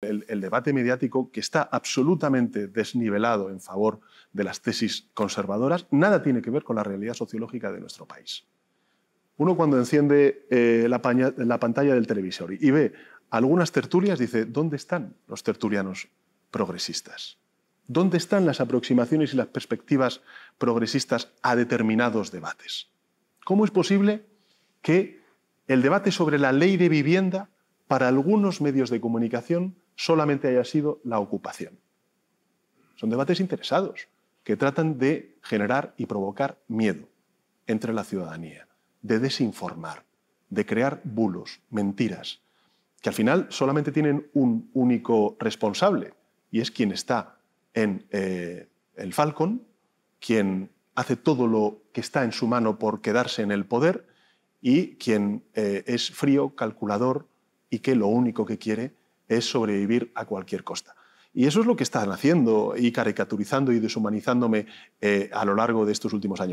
El, debate mediático que está absolutamente desnivelado en favor de las tesis conservadoras, nada tiene que ver con la realidad sociológica de nuestro país. Uno cuando enciende eh, la, la, pantalla del televisor y ve algunas tertulias, dice, ¿dónde están los tertulianos progresistas? ¿Dónde están las aproximaciones y las perspectivas progresistas a determinados debates? ¿Cómo es posible que el debate sobre la ley de vivienda para algunos medios de comunicación solamente haya sido la ocupación. Son debates interesados que tratan de generar y provocar miedo entre la ciudadanía, de desinformar, de crear bulos, mentiras, que al final solamente tienen un único responsable, y es quien está en eh, el Falcon, quien hace todo lo que está en su mano por quedarse en el poder y quien eh, es frío, calculador y que lo único que quiere es sobrevivir a cualquier costa. Y eso es lo que están haciendo y caricaturizando y deshumanizándome eh, a lo largo de estos últimos años.